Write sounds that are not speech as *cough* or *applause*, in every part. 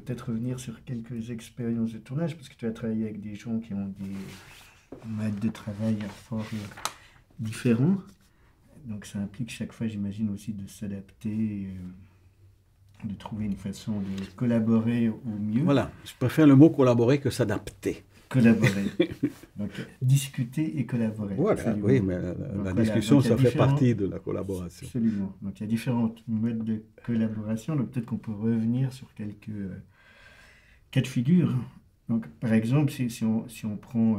peut-être revenir sur quelques expériences de tournage, parce que tu as travaillé avec des gens qui ont des modes de travail fort euh, différents. Donc ça implique chaque fois, j'imagine, aussi de s'adapter, euh, de trouver une façon de collaborer au mieux. Voilà, je préfère le mot collaborer que s'adapter. Collaborer. *laughs* discuter et collaborer. oui, mais la, discussion, ça fait partie de la collaboration. Absolument. Donc, il y a différents modes de collaboration. Donc, peut-être qu'on peut revenir sur quelques euh, cas de figure. Donc, par exemple, si, on, si on, prend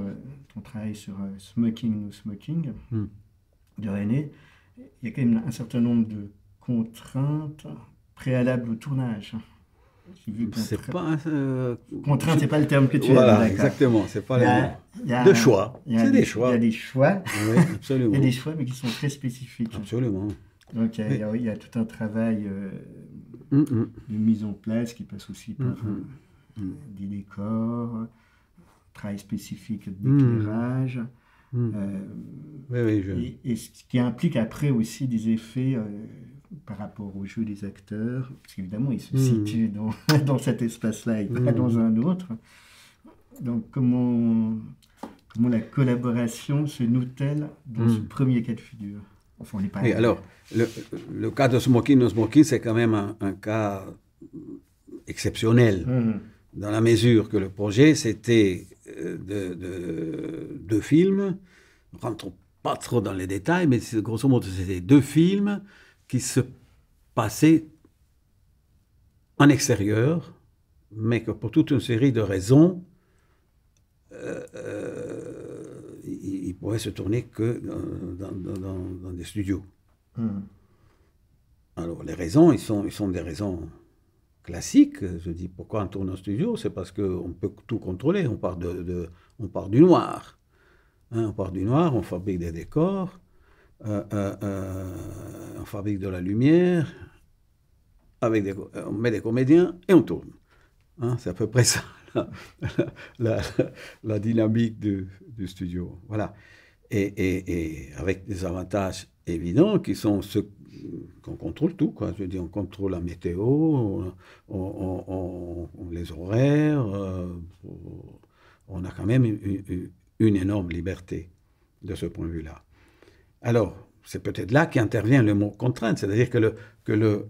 ton euh, travail sur euh, Smoking ou Smoking hmm. de René, il y a quand même un certain nombre de contraintes préalables au tournage. Hein. C'est pas euh, contrainte, c'est pas le terme que tu voilà, as. Voilà, exactement, c'est pas le de choix. C'est des choix. Il y a des choix. *laughs* il y a des choix, mais qui sont très spécifiques. Absolument. Donc il y a, tout un travail euh, mm, mm. de mise en place qui passe aussi mm, par euh, des décors, travail spécifique d'éclairage. Oui, je... et, et, ce qui implique après aussi des effets par rapport au jeu des acteurs, parce qu'évidemment, ils se hmm. situent dans, *laughs* dans cet espace-là et pas hmm. dans un autre. Donc, comment, comment la collaboration se noue-t-elle dans ce hmm. premier cas de figure Enfin, on pas. Oui, alors, le, le, cas de smoking, no smoking, c'est quand même un, cas exceptionnel, dans la mesure que le projet, c'était euh, de, de, de films, rentre pas trop dans les détails, mais grosso modo, c'était deux films qui se passait en extérieur, mais que pour toute une série de raisons, euh, euh, il, pourrait pouvait se tourner que dans, des studios. Hmm. Alors les raisons, ils sont, ils sont des raisons classiques. Je dis pourquoi on tourne en studio, c'est parce qu'on peut tout contrôler. On part, de, on part du noir. Hein, on part du noir, on fabrique des décors, on fabrique de la lumière, avec des, on met des comédiens et on tourne. Hein, c'est à peu près ça *laughs* la, dynamique du, studio. Voilà. Et, avec des avantages évidents qui sont ceux qu'on contrôle tout. Je veux on contrôle la météo, les horaires, euh, on a quand même une énorme liberté de ce point de vue-là. Alors, c'est peut-être là qu'intervient le mot contrainte, c'est-à-dire que le, que le,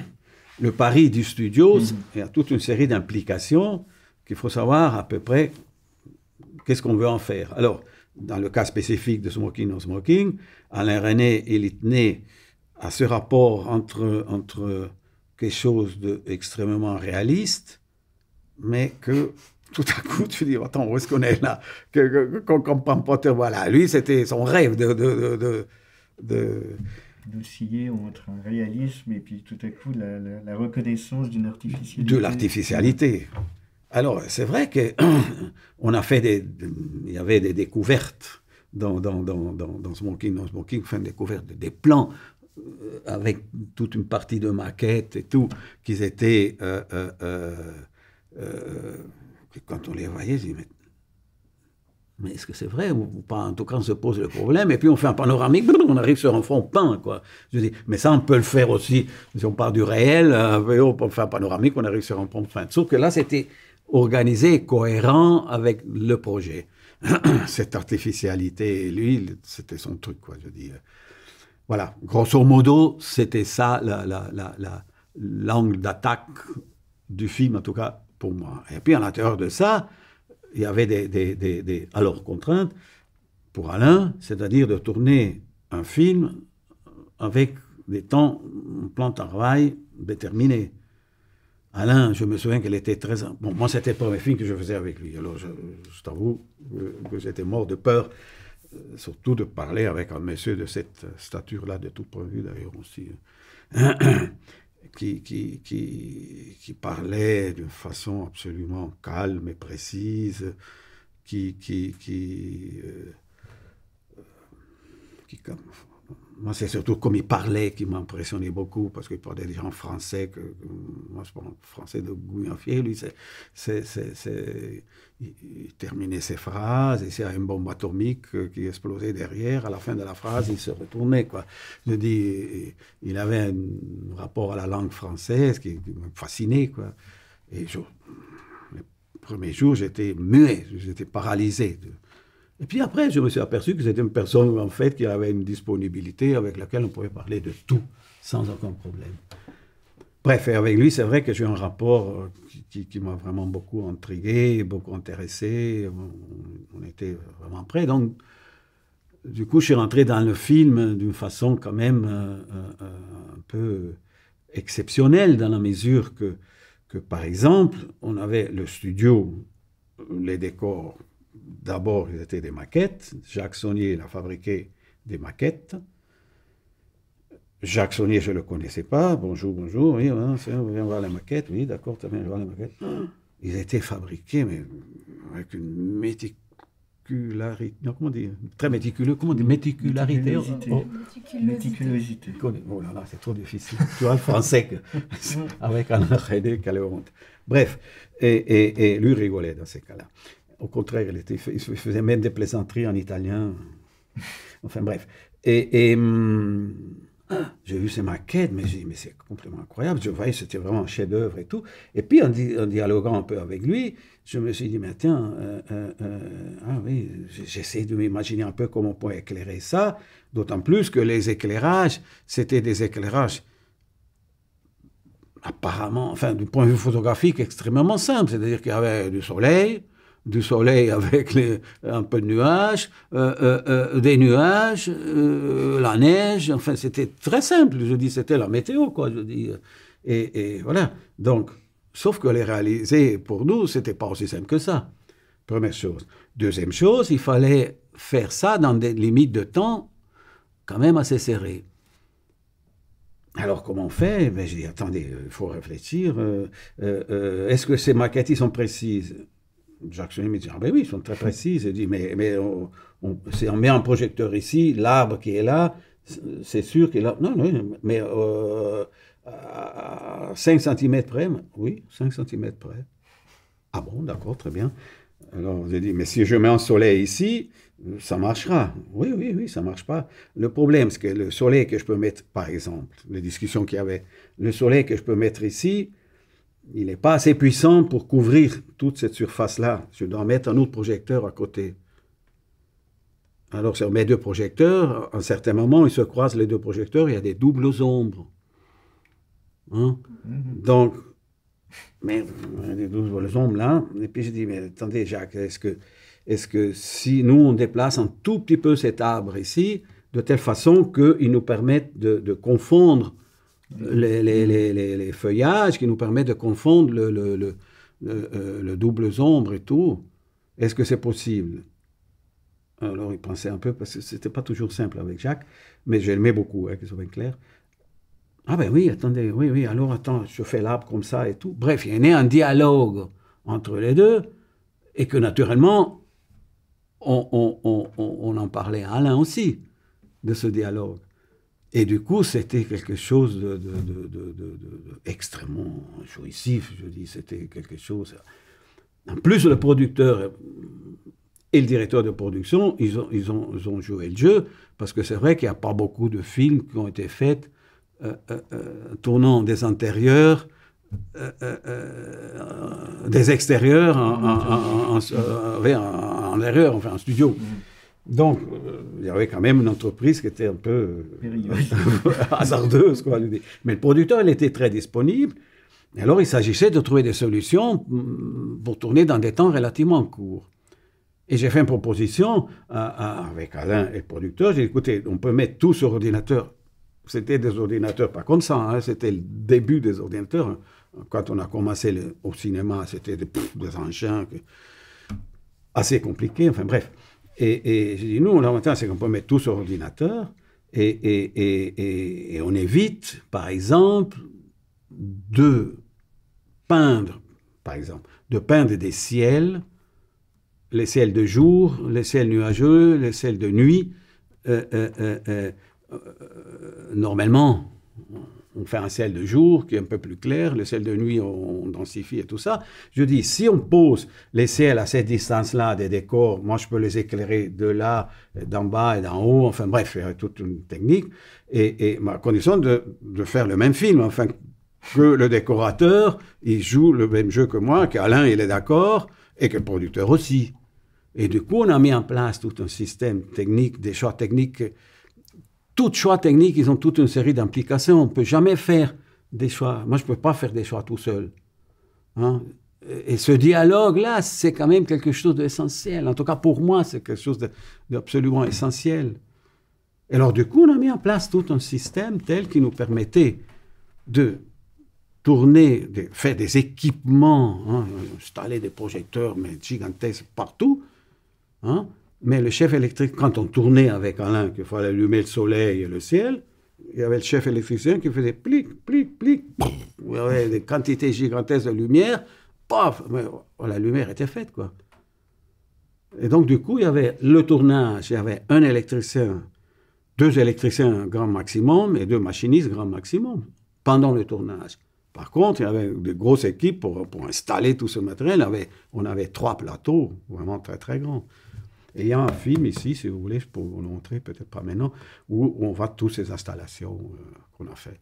*clears throat* le pari du studio, mm. a toute une série d'implications qu'il faut savoir à peu près qu'est-ce qu'on veut en faire. Alors, dans le cas spécifique de Smoking No Smoking, Alain René il est à ce rapport entre, entre quelque chose d'extrêmement réaliste, mais que tout à coup, tu dis, attends, où est-ce qu'on est là Qu'on comprend pas. Voilà, lui, c'était son rêve de, de, entre un réalisme et puis tout à coup la, reconnaissance d'une artificialité. De l'artificialité. Alors, c'est vrai que *clears throat* on a fait des, il y avait des découvertes dans, dans, dans, dans Smoking, dans Smoking, enfin, des découvertes, des plans euh, avec toute une partie de maquettes et tout, qu'ils étaient euh, euh, quand on les voyait, je dis, mais, mais est-ce que c'est vrai ou, pas En tout cas, on se pose le problème, et puis on fait un panoramique, on arrive sur un fond peint, quoi. Je dis, mais ça, on peut le faire aussi. Si on part du réel, euh, on peut faire un panoramique, on arrive sur un fond peint. Sauf que là, c'était organisé, cohérent avec le projet. *clears throat* Cette artificialité, lui, c'était son truc, quoi. Je dis, euh. voilà, grosso modo, c'était ça l'angle la, la, d'attaque du film, en tout cas moi. Et puis, à l'intérieur de ça, il y avait des, alors contraintes pour Alain, c'est-à-dire de tourner un film avec des temps, un plan de travail déterminé. Alain, je me souviens qu'elle était très... Bon, moi, c'était le premier film que je faisais avec lui. Alors, je, je t'avoue que j'étais mort de peur, euh, surtout de parler avec un monsieur de cette stature-là, de tout point de vue, d'ailleurs, aussi. Hein. *clears throat* qui, qui, qui, parlait d'une façon absolument calme et précise, qui, qui, qui, euh, qui, moi, c'est surtout comme il parlait qui m'impressionnait beaucoup, parce qu'il parlait des gens français, que, moi je parle français de Gouyanfier, lui, c'est, il, il, terminait ses phrases, et c'est une bombe atomique euh, qui explosait derrière, à la fin de la phrase, il se retournait, quoi. Je dis, il avait un rapport à la langue française qui, qui me fascinait, quoi. Et je, les premiers jours, j'étais muet, j'étais paralysé. De, et puis après, je me suis aperçu que c'était une personne, en fait, qui avait une disponibilité avec laquelle on pouvait parler de tout sans aucun problème. Bref, avec lui, c'est vrai que j'ai un rapport euh, qui, m'a vraiment beaucoup intrigué, beaucoup intéressé. On, était vraiment prêts. Donc, du coup, je suis rentré dans le film d'une façon quand même euh, euh, un peu exceptionnelle, dans la mesure que, que, par exemple, on avait le studio, les décors d'abord, ils étaient des maquettes. Jacques Saunier, il a fabriqué des maquettes. Jacques Saunier, je ne le connaissais pas. Bonjour, bonjour. Oui, on hein, vient voir les maquettes. Oui, d'accord, tu viens voir les maquettes. Ils étaient fabriqués, mais avec une méticularité. comment dire Très méticuleux. Comment dire Méticularité. Méticulosité. Oh. Méticulosité. Oh là là, c'est trop difficile. *laughs* tu vois le français *laughs* avec un René qui allait au Bref, et lui rigolait dans ces cas-là. Au contraire, il, faisait même des plaisanteries en italien. Enfin bref. Et, hum, ah, j'ai vu ces maquettes, mais mais c'est complètement incroyable. Je voyais, c'était vraiment un chef-d'œuvre et tout. Et puis, en, dialoguant un peu avec lui, je me suis dit, mais tiens, euh, euh, euh, ah oui, j'essaie de m'imaginer un peu comment on pourrait éclairer ça. D'autant plus que les éclairages, c'était des éclairages apparemment, enfin, du point de vue photographique, extrêmement simples. C'est-à-dire qu'il y avait du soleil, du soleil avec les, un peu de nuages, euh, euh, euh, des nuages, la neige. Enfin, c'était très simple. Je dis, c'était la météo, quoi. Je dis, et, voilà. Donc, sauf que les réaliser pour nous, c'était pas aussi simple que ça. Première chose. Deuxième chose, il fallait faire ça dans des limites de temps quand même assez serrées. Alors comment on fait Mais ben, je dis, attendez, il faut réfléchir. Est-ce que ces maquettes, sont précises Jacques il me dit, ah ben oui, ils sont très précis. Il dit, mais, mais on, on, si on met un projecteur ici, l'arbre qui est là, c'est sûr qu'il là. Non, non, mais euh, à 5 cm près, oui, 5 cm près. Ah bon, d'accord, très bien. Alors, j'ai dit, mais si je mets un soleil ici, ça marchera. Oui, oui, oui, ça marche pas. Le problème, c'est que le soleil que je peux mettre, par exemple, les discussions qu'il y avait, le soleil que je peux mettre ici, il n'est pas assez puissant pour couvrir toute cette surface-là. Je dois mettre un autre projecteur à côté. Alors sur mes deux projecteurs, à un certain moment, ils se croisent les deux projecteurs, il y a des doubles ombres. Hein? Mhm. Donc, mais des doubles ombres là, et puis je dis, mais attendez Jacques, est-ce que, est que si nous on déplace un tout petit peu cet arbre ici, de telle façon qu'il nous permette de confondre les, les, les, les, feuillages qui nous permettent de confondre le, le, le, euh, double ombre et tout. Est-ce que c'est possible Alors, il pensait un peu, parce que ce n'était pas toujours simple avec Jacques, mais je l'aimais beaucoup, hein, que ce soit clair. Ah ben oui, attendez, oui, oui, alors attends, je fais l'arbre comme ça et tout. Bref, il y a un dialogue entre les deux, et que naturellement, on, on, on, on en parlait à Alain aussi, de ce dialogue. Et du coup, c'était quelque chose de, jouissif, je dis, c'était quelque chose. En plus, le producteur et le directeur de production, ils ont, ils ont, joué le jeu, parce que c'est vrai qu'il n'y a pas beaucoup de films qui ont été faits tournant des intérieurs, des extérieurs en, en, en, studio. Donc, il y avait quand même une entreprise qui était un peu euh, *laughs* hasardeuse. Quoi. Mais le producteur, il était très disponible. alors, il s'agissait de trouver des solutions mm, pour tourner dans des temps relativement courts. Et j'ai fait une proposition euh, euh, avec Alain et le producteur. J'ai dit, écoutez, on peut mettre tout sur ordinateur. C'était des ordinateurs, pas comme ça, hein. c'était le début des ordinateurs. Quand on a commencé au cinéma, c'était des, engins assez compliqués, enfin bref. Et, et j'ai nous, on c'est qu'on peut mettre tout sur l'ordinateur et, on évite, par exemple, de peindre, par exemple, de peindre des ciels, les ciels de jour, les ciels nuageux, les ciels de nuit. Euh, euh, euh, normalement, on fait un ciel de jour qui est un peu plus clair, le ciel de nuit, on, densifie et tout ça. Je dis, si on pose les ciels à cette distance-là des décors, moi je peux les éclairer de là, d'en bas et d'en haut, enfin bref, toute une technique, et, ma condition de, faire le même film, enfin que le décorateur, il joue le même jeu que moi, qu'Alain, il est d'accord, et que le producteur aussi. Et du coup, on a mis en place tout un système technique, des choix techniques tout choix technique, ils ont toute une série d'implications. On ne peut jamais faire des choix. Moi, je ne peux pas faire des choix tout seul. Hein. Et ce dialogue-là, c'est quand même quelque chose d'essentiel. En tout cas, pour moi, c'est quelque chose d'absolument essentiel. Et alors, du coup, on a mis en place tout un système tel qui nous permettait de tourner, de faire des équipements, hein, installer des projecteurs mais gigantesques partout, hein, mais le chef électrique, quand on tournait avec Alain, qu'il fallait allumer le soleil et le ciel, il y avait le chef électricien qui faisait plic, plic, plic. Il y avait des quantités gigantesques de lumière. Paf Mais, oh, La lumière était faite, quoi. Et donc, du coup, il y avait le tournage, il y avait un électricien, deux électriciens grand maximum et deux machinistes grand maximum pendant le tournage. Par contre, il y avait de grosses équipes pour, installer tout ce matériel. On avait, on avait trois plateaux vraiment très, très grands. Et il y a un film ici, si vous voulez, je peux vous montrer, peut-être pas maintenant, où on voit toutes ces installations euh, qu'on a faites.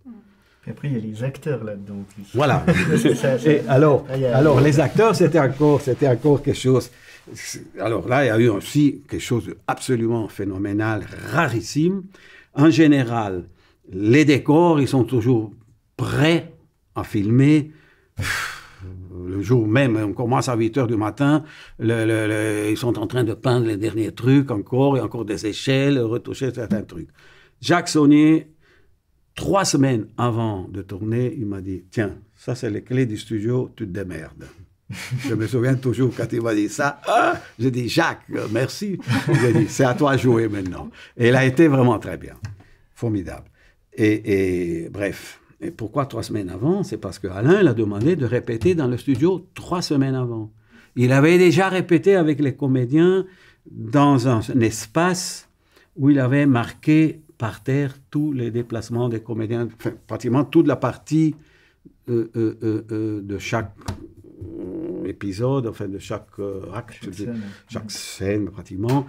Et après, il y a les acteurs là-dedans Voilà. *laughs* alors, ah, alors, les acteurs, c'était encore, c'était encore quelque chose. Alors là, il y a eu aussi quelque chose d'absolument phénoménal, rarissime. En général, les décors, ils sont toujours prêts à filmer le jour même, on commence à 8 heures du matin, ils sont en train de peindre les derniers trucs encore, et encore des échelles, retoucher certains trucs. Jacques Saunier, trois semaines avant de tourner, il m'a dit, tiens, ça c'est les clés du studio, tu te démerdes. *laughs* Je me souviens toujours quand il m'a dit ça. Ah, j'ai dit Jacques, merci. J'ai dit c'est à toi de jouer maintenant. Et il a été vraiment très bien, formidable. et bref, et pourquoi trois semaines avant C'est parce que Alain l'a demandé de répéter dans le studio trois semaines avant. Il avait déjà répété avec les comédiens dans un, espace où il avait marqué par terre tous les déplacements des comédiens, pratiquement toute la partie euh, euh, euh, de chaque épisode, enfin de chaque acte, hein. chaque scène, pratiquement,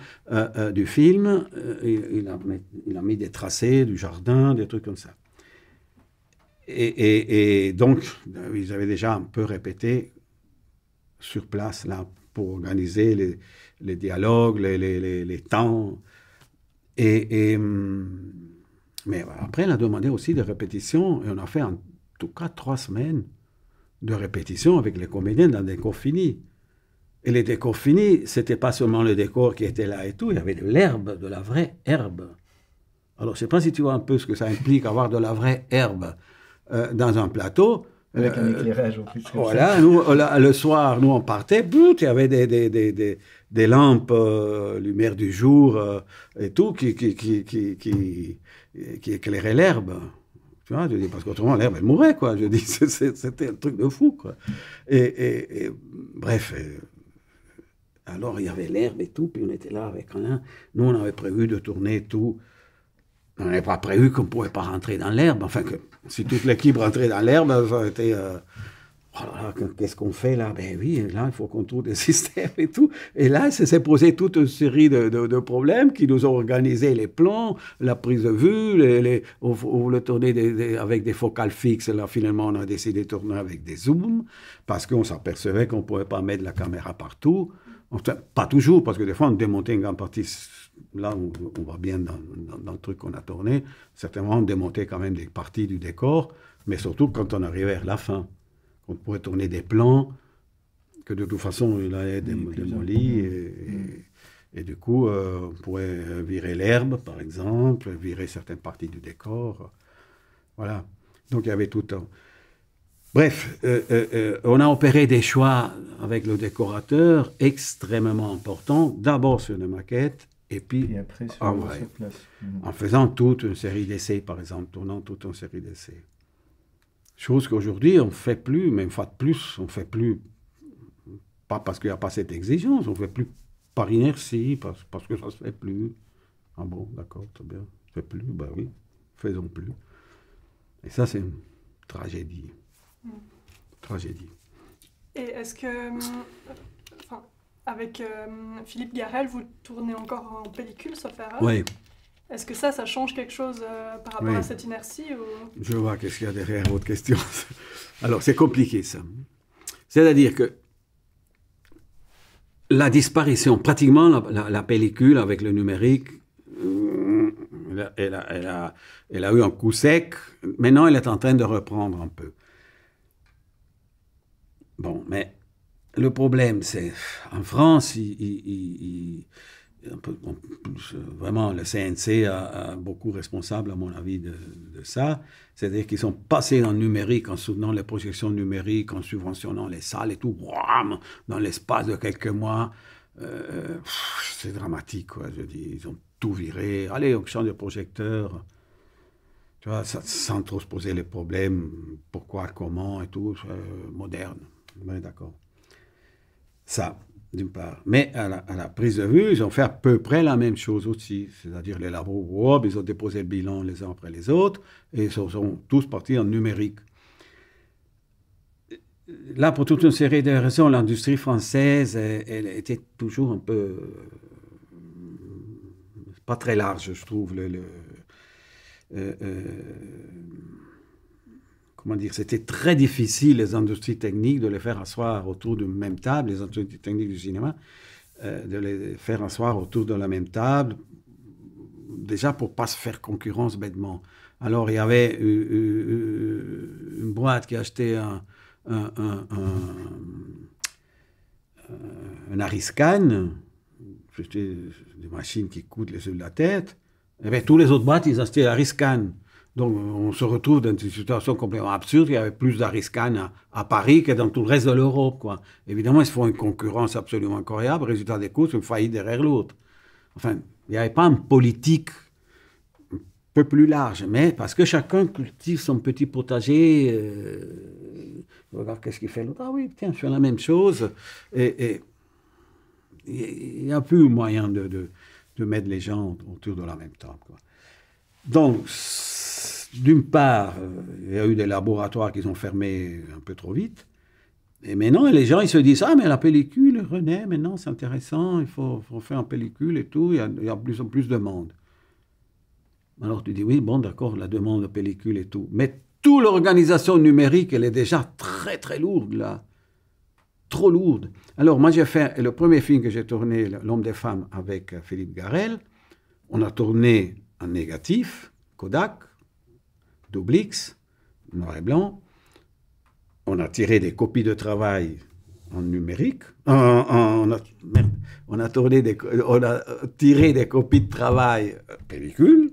du film. il a mis des tracés du jardin, des trucs comme ça. Et, donc, euh, ils avaient déjà un peu répété sur place, là, pour organiser les, dialogues, les, temps. Et, hum, mais après, on a demandé aussi des répétitions, et on a fait en tout cas trois semaines de répétitions avec les comédiens dans des décors finis. Et les décors finis, c'était pas seulement le décor qui était là et tout, il y avait de l'herbe, de la vraie herbe. Alors, je sais pas si tu vois un peu ce que ça implique, avoir de la vraie herbe. Euh, dans un plateau. Avec un euh, éclairage au plus. Voilà, nous, euh, le soir, nous, on partait, il y avait des, des, des, des, lampes, lumière du jour et tout, qui, qui, qui, qui, qui, éclairaient l'herbe. Tu vois, je dis, parce qu'autrement, l'herbe, elle mourait, quoi. Je dis, *laughs* c'était un truc de fou, quoi. Et, et, bref. alors, il y avait l'herbe et tout, puis on était là avec rien. Nous, on avait prévu de tourner tout. On n'avait pas prévu qu'on ne pouvait pas rentrer dans l'herbe, enfin, que si toute l'équipe rentrait dans l'herbe, ça aurait été. Euh, ah, qu'est-ce qu'on fait là Ben oui, là, il faut qu'on trouve des *laughs* systèmes et tout. Et là, ça s'est posé toute une série de, problèmes qui nous ont organisé les plans, la prise de vue, on, voulait le tourner avec des focales fixes. Là, finalement, on a décidé de tourner avec des zooms parce qu'on s'apercevait qu'on ne pouvait pas mettre la caméra partout. Enfin, pas toujours, parce que des fois, on démontait une grande partie. Là, on, on va bien dans, le truc qu'on a tourné. Certainement, on démontait quand même des parties du décor, mais surtout quand on arrivait vers la fin. On pourrait tourner des plans que de toute façon, il allait démolir mm. Et, du coup, euh, on pourrait virer l'herbe, par exemple, virer certaines parties du décor. Voilà. Donc, il y avait tout Bref, euh, euh, euh, on a opéré des choix avec le décorateur extrêmement importants, d'abord sur une maquette et puis, après sur en vrai, place. Mhm. en faisant toute une série d'essais, par exemple, tournant toute une série d'essais. Chose qu'aujourd'hui, on ne fait plus, mais une fois de plus, on ne fait plus, pas parce qu'il n'y a pas cette exigence, on ne fait plus par inertie, parce, que ça ne se fait plus. Ah bon, d'accord, très bien, ne fait plus, ben oui, faisons plus. Et ça, c'est une tragédie. Mm. Tragédie. Et est-ce que, euh, avec euh, Philippe Garel, vous tournez encore en pellicule, sauf Oui. Est-ce que ça, ça change quelque chose euh, par rapport à cette inertie Je vois qu'est-ce qu'il y a derrière votre question. *laughs* Alors, c'est compliqué ça. C'est-à-dire que la disparition, pratiquement la, pellicule avec le numérique, elle elle a eu un coup sec. Maintenant, elle est en train de reprendre un peu. Bon, mais le problème, c'est en France, vraiment le CNC a, beaucoup beaucoup responsable, à mon avis, de, ça. C'est-à-dire qu'ils sont passés en numérique, en soutenant les projections numériques, en subventionnant les salles et tout, dans l'espace de quelques mois. Euh, c'est dramatique, quoi. Je dis, ils ont tout viré. Allez, on change de projecteur. Tu vois, ça, sans trop se poser les problèmes, pourquoi, comment et tout, euh, moderne. On d'accord. Ça, d'une part. Mais à la, prise de vue, ils ont fait à peu près la même chose aussi. C'est-à-dire les labos, ils ont déposé le bilan les uns après les autres et ils sont, tous partis en numérique. Là, pour toute une série de raisons, l'industrie française, elle, était toujours un peu... Pas très large, je trouve. Le, euh, euh, comment dire, c'était très difficile, les industries techniques, de les faire asseoir autour d'une même table, les industries techniques du cinéma, euh, de les faire asseoir autour de la même table, déjà pour pas se faire concurrence bêtement. Alors, il y avait une boîte qui achetait un, un, un, un, Ariscan, c'était des machines qui coûtent les yeux de la tête. Et eh bien, tous les autres boîtes, ils achetaient Ariscan. Donc, on se retrouve dans une situation complètement absurde. Il y avait plus d'Ariscan à, Paris que dans tout le reste de l'Europe. Quoi. Évidemment, ils se font une concurrence absolument incroyable. Résultat des courses, une faillite derrière l'autre. Enfin, il n'y avait pas une politique un peu plus large, mais parce que chacun cultive son petit potager. Euh, regarde qu'est-ce qu'il fait l'autre. Ah oui, tiens, je fais la même chose. Et il n'y a plus moyen de, de, mettre les gens autour de la même table. Quoi. Donc, d'une part, euh, il y a eu des laboratoires qui sont fermés un peu trop vite. Et maintenant, les gens, ils se disent, ah, mais la pellicule René, maintenant, c'est intéressant, il faut, faire en pellicule et tout, il y, a, il plus en plus de monde. Alors tu dis, oui, bon, d'accord, la demande de pellicule et tout. Mais toute l'organisation numérique, elle est déjà très, très lourde, là. Trop lourde. Alors, moi, j'ai fait le premier film que j'ai tourné, L'homme des femmes, avec euh, Philippe Garel. On a tourné en négatif, Kodak, double X, noir et blanc. On a tiré des copies de travail en numérique. On, a, tourné a tiré des copies de travail en euh, pellicule.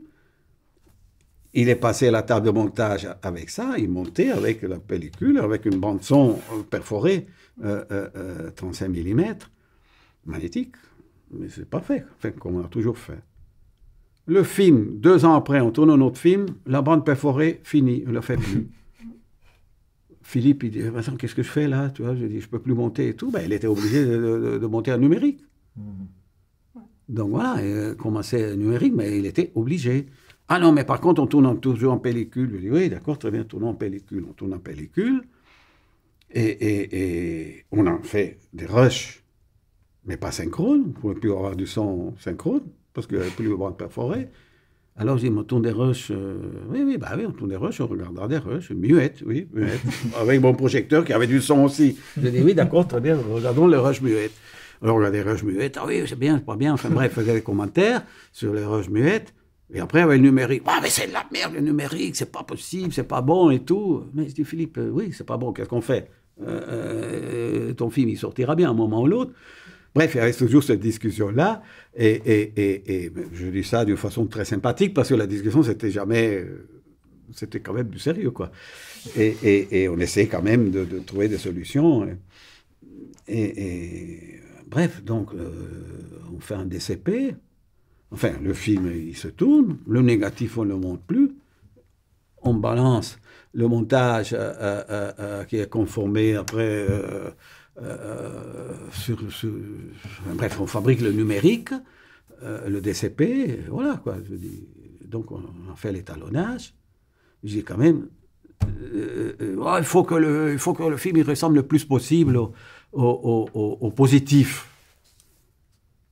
Il est passé à la table de montage avec ça, il montait avec la pellicule, avec une bande son euh, perforée 35 euh, mm, magnétique. Mais c'est pas fait, comme on a toujours fait. Le film, deux ans après, on tourne un autre film, la bande perforée, fini, on ne le fait plus. *laughs* Philippe, il dit, Vincent, qu'est-ce que je fais là tu vois, Je dis, je ne peux plus monter et tout. Ben, il était obligé de, monter en numérique. Mm-hmm. Donc voilà, il euh, commençait en numérique, mais il était obligé. Ah non, mais par contre, on tourne toujours en pellicule. Je lui dis, oui, d'accord, très bien, tourne en pellicule. On tourne en pellicule. Et, on en fait des rushs, mais pas synchrone On ne pouvait plus avoir du son synchrone parce que plus le bande perforée. Alors j'ai dit, tourne des rushs, euh, oui, oui, bah oui, on tourne des rushs, on regardera des rushs, muette, oui, muette, *laughs* avec mon projecteur qui avait du son aussi. Je dis oui, d'accord, très bien, regardons les rushs muettes. Alors on regarde les rushs muettes, ah oui, c'est bien, c'est pas bien, enfin bref, faisait des commentaires sur les rushs muettes. Et après, avec le numérique, ah, mais c'est de la merde le numérique, c'est pas possible, c'est pas bon et tout. Mais je dis, Philippe, euh, oui, c'est pas bon, qu'est-ce qu'on fait euh, Ton film, il sortira bien à un moment ou l'autre. Bref, il reste toujours cette discussion-là, et, et, et, et, ben, je dis ça d'une façon très sympathique, parce que la discussion, c'était jamais... Euh, c'était quand même du sérieux, quoi. Et, on essaie quand même de, trouver des solutions. Et, bref, donc, euh, on fait un DCP. Enfin, le film, il se tourne. Le négatif, on ne le monte plus. On balance le montage euh, qui est conformé après euh, sur, bref, on fabrique le numérique, euh, le DCP, voilà quoi. Donc on, on fait l'étalonnage. Je dis quand même, euh, oh, il, faut que le, il faut que le film il ressemble le plus possible au, au, au positif.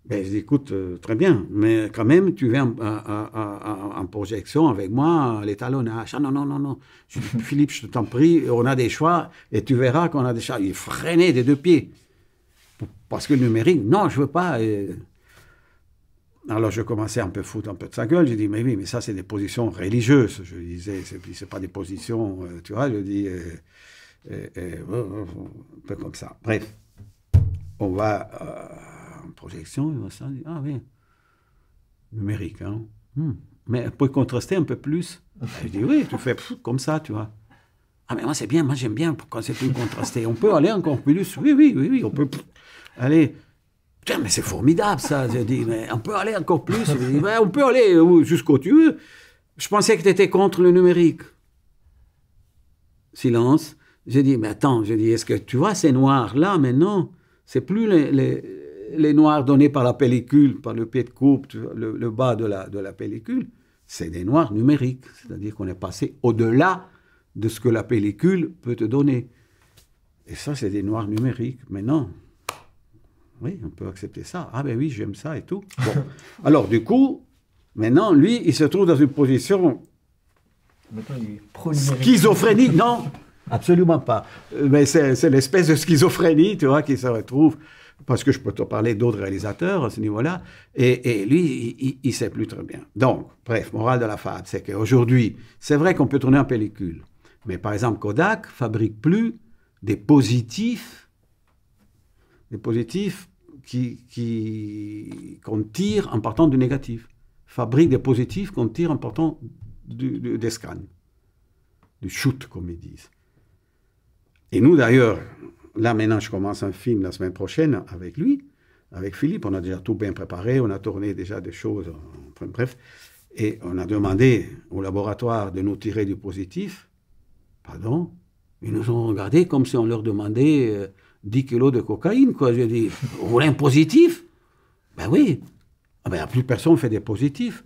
Ben, je dis, écoute, euh, très bien, mais quand même, tu viens en, projection avec moi, l'étalonnage. Hein, ah non, non, non, non. Je dis, *laughs* Philippe, je t'en prie, on a des choix et tu verras qu'on a des choix. Il freinait des deux pieds. Parce que numérique, non, je veux pas. Alors je commençais un peu foutre un peu de sa gueule. Je dis « mais oui, mais ça, c'est des positions religieuses. Je disais, Ce n'est pas des positions, euh, tu vois, je dis, euh, oh, oh, oh, un peu comme ça. Bref, on va projection, il va se ah oui, numérique. Hein? mais hmm. Mais pour contraster un peu plus, *laughs* je dis oui, tu fais comme ça, tu vois. Ah mais moi c'est bien, moi j'aime bien quand c'est plus contrasté. On peut aller encore plus, oui, oui, oui, oui, on peut aller. Tiens, mais c'est formidable ça. Je dis, mais on peut aller encore plus. Je dis, on peut aller euh, jusqu'au tu veux. Je pensais que tu étais contre le numérique. Silence. J'ai dit, mais attends, je dis, est-ce que tu vois ces noirs là mais maintenant C'est plus les les noirs donnés par la pellicule, par le pied de coupe, le, bas de la, pellicule, c'est des noirs numériques. C'est-à-dire qu'on est passé au-delà de ce que la pellicule peut te donner. Et ça, c'est des noirs numériques. Mais non. Oui, on peut accepter ça. Ah ben oui, j'aime ça et tout. *laughs* Alors du coup, maintenant, lui, il se trouve dans une position schizophrénique. Non, *laughs* absolument pas. Euh, mais c'est l'espèce de schizophrénie, tu vois, qui se retrouve parce que je peux te parler d'autres réalisateurs à ce niveau-là, et, lui, il, ne sait plus très bien. Donc, bref, morale de la fable, c'est qu'aujourd'hui, c'est vrai qu'on peut tourner en pellicule, mais par exemple, Kodak fabrique plus des positifs, des positifs qui, qu'on tire en partant du négatif, fabrique des positifs qu'on tire en partant du, du shoot, comme ils disent. Et nous, d'ailleurs, là maintenant, je commence un film la semaine prochaine avec lui, avec Philippe. On a déjà tout bien préparé, on a tourné déjà des choses, bref. Et on a demandé au laboratoire de nous tirer du positif. Pardon Ils nous ont regardés comme si on leur demandait 10 euh, kilos de cocaïne, quoi. J'ai dit, vous voulez un positif Ben oui. Ah ben, plus personne fait des positifs.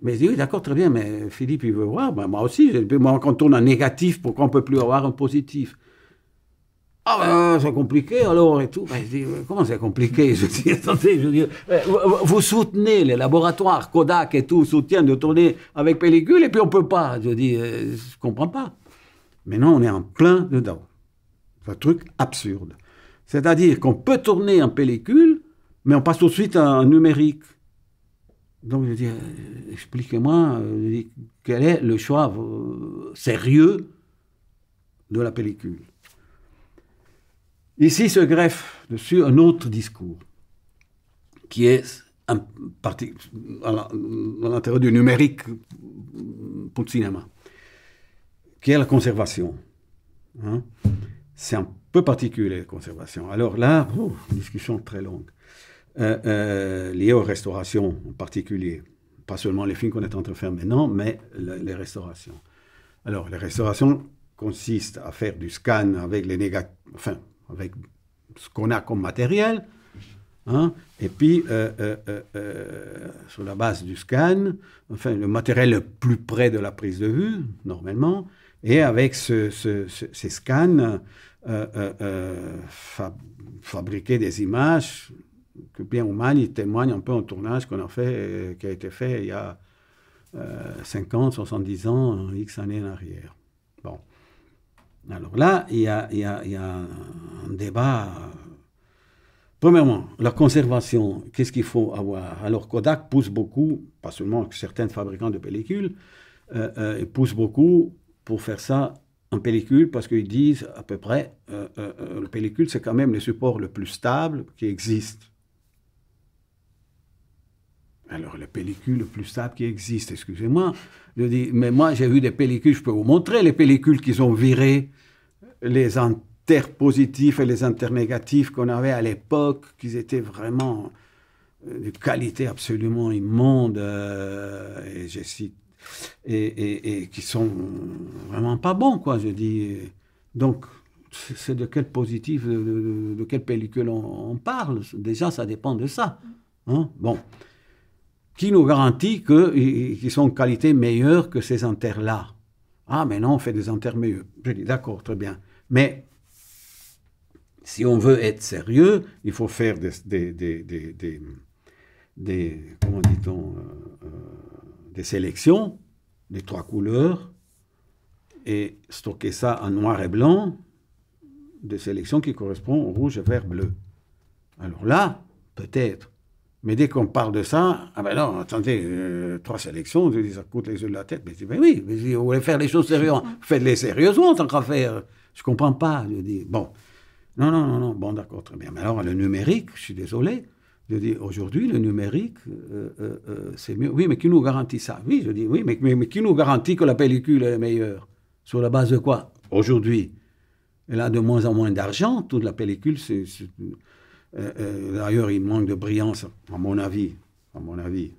Mais je dis, oui, d'accord, très bien, mais Philippe, il veut voir. Ben, moi aussi, moi, quand on tourne un négatif, pourquoi on ne peut plus avoir un positif ah, ben, ah c'est compliqué, alors, et tout. Ben, comment c'est compliqué Je dis, *laughs* attendez, je dis, vous soutenez les laboratoires, Kodak et tout, soutiennent de tourner avec pellicule, et puis on peut pas. Je dis, euh, je comprends pas. Mais non, on est en plein dedans. C'est un truc absurde. C'est-à-dire qu'on peut tourner en pellicule, mais on passe tout de suite en numérique. Donc je dis, euh, expliquez-moi, euh, quel est le choix sérieux de la pellicule Ici se greffe dessus un autre discours qui est un parti, à l'intérieur du numérique pour le cinéma, qui est la conservation. Hein. C'est un peu particulier, la conservation. Alors là, oh, discussion très longue, euh, euh, liée aux restaurations en particulier. Pas seulement les films qu'on est en train de faire maintenant, mais les restaurations. Alors, les restaurations consistent à faire du scan avec les négatifs, enfin, avec ce qu'on a comme matériel. Hein. et puis, euh, euh, euh, sur la base du scan, enfin, le matériel le plus près de la prise de vue, normalement, et avec ce, ces scans, fabriquer des images que bien ou mal, ils témoignent un peu en tournage qu'on a fait, qui a été fait il y a 50, 70 ans, X années en arrière. Alors là, il y, a, un débat. Premièrement, la conservation, qu'est-ce qu'il faut avoir Alors Kodak pousse beaucoup, pas seulement certains fabricants de pellicules, euh, euh, ils poussent beaucoup pour faire ça en pellicule parce qu'ils disent à peu près, euh, euh la pellicule c'est quand même le support le plus stable qui existe. Alors, les pellicules plus stables qui existent, excusez-moi. Je dis, mais moi, j'ai vu des pellicules, je peux vous montrer les pellicules qu'ils ont virées, les interpositifs et les internégatifs qu'on avait à l'époque, qu'ils étaient vraiment euh, de qualité absolument immonde, euh, et je cite, et, qui sont vraiment pas bons, quoi, je dis. Donc, c'est de quel positif, de, quelle pellicule on, parle. Déjà, ça dépend de ça. Hein, bon. Qui nous garantit qu'ils sont de qualité meilleure que ces enterres là Ah, mais non, on fait des enterres meilleurs. Je dis, d'accord, très bien. Mais si on veut être sérieux, il faut faire des, des, des, dit-on, euh, euh, des sélections des trois couleurs et stocker ça en noir et blanc, des sélections qui correspondent au rouge, vert, bleu. Alors là, peut-être, mais dès qu'on parle de ça, ah ben non, attendez, euh, trois sélections, ça coûte les yeux de la tête. Mais ben oui, mais vous voulez faire les choses sérieusement, faites-les sérieusement en tant euh, faire, Je comprends pas. Je dis, bon, non, non, non, non, bon, d'accord, très bien. Mais alors, le numérique, je suis désolé. Je dis, aujourd'hui, le numérique, euh, c'est mieux. Oui, mais qui nous garantit ça Oui, je dis, oui, mais, mais qui nous garantit que la pellicule est meilleure Sur la base de quoi Aujourd'hui, elle a de moins en moins d'argent, toute la pellicule, c'est euh, euh, d'ailleurs, il manque de brillance, à mon avis. À mon avis.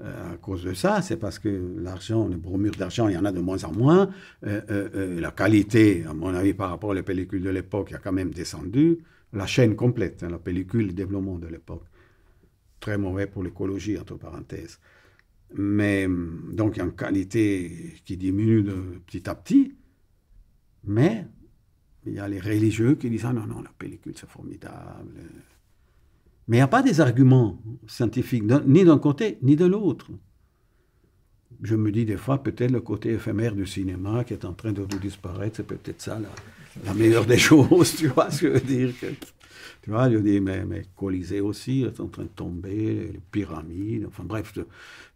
Euh, à cause de ça, c'est parce que l'argent, le bromure d'argent, il y en a de moins en moins. la qualité, à mon avis, par rapport aux pellicules de l'époque, a quand même descendu. La chaîne complète, hein, la pellicule, le développement de l'époque. Très mauvais pour l'écologie, entre parenthèses mais hum, donc il y a une qualité qui diminue de, petit à petit, mais il y a les religieux qui disent ah non, non, c'est formidable. Mais il n'y a pas des arguments scientifiques, ni d'un côté, ni de l'autre. Je me dis des fois, peut-être le côté éphémère du cinéma qui est en train de disparaître, c'est peut-être ça la, meilleure des *laughs* choses, tu vois ce que je veux dire. tu vois, je dis, mais, Colisée aussi est en train de tomber, les pyramides, enfin bref,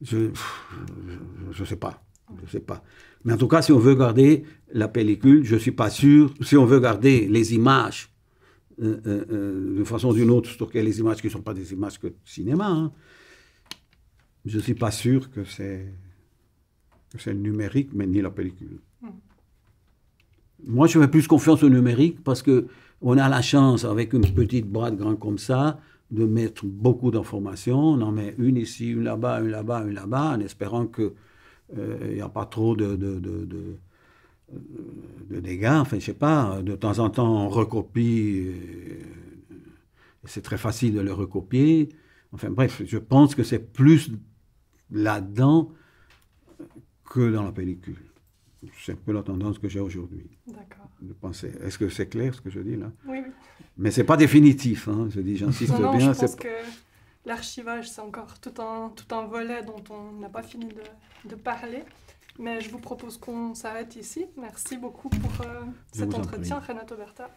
je ne sais pas. Je sais pas. Mais en tout cas, si on veut garder la pellicule, je ne suis pas sûr, si on veut garder les images euh, euh, euh, de façon ou d'une autre stocker les images qui ne sont pas des images que de cinéma. Hein. Je ne suis pas sûr que c'est le numérique, mais ni la pellicule. Hmm. Moi, je fais plus confiance au numérique parce que on a la chance, avec une petite boîte grande comme ça, de mettre beaucoup d'informations. On en met une ici, une là-bas, une là-bas, une là-bas, en espérant qu'il euh, n'y a pas trop de de dégâts. Enfin, je sais pas, de temps en temps, on recopie. Euh, c'est très facile de le recopier. Enfin, bref, je pense que c'est plus là-dedans que dans la pellicule. C'est un peu la tendance que j'ai aujourd'hui. D'accord. Est-ce que c'est clair ce que je dis là Oui, oui. Mais c'est pas définitif. Hein, je dis, j'insiste bien. Je pense que l'archivage, c'est encore tout un, tout un volet dont on n'a pas fini de parler. Mais je vous propose qu'on s'arrête ici. Merci beaucoup pour euh, cet entretien, Renato Berta.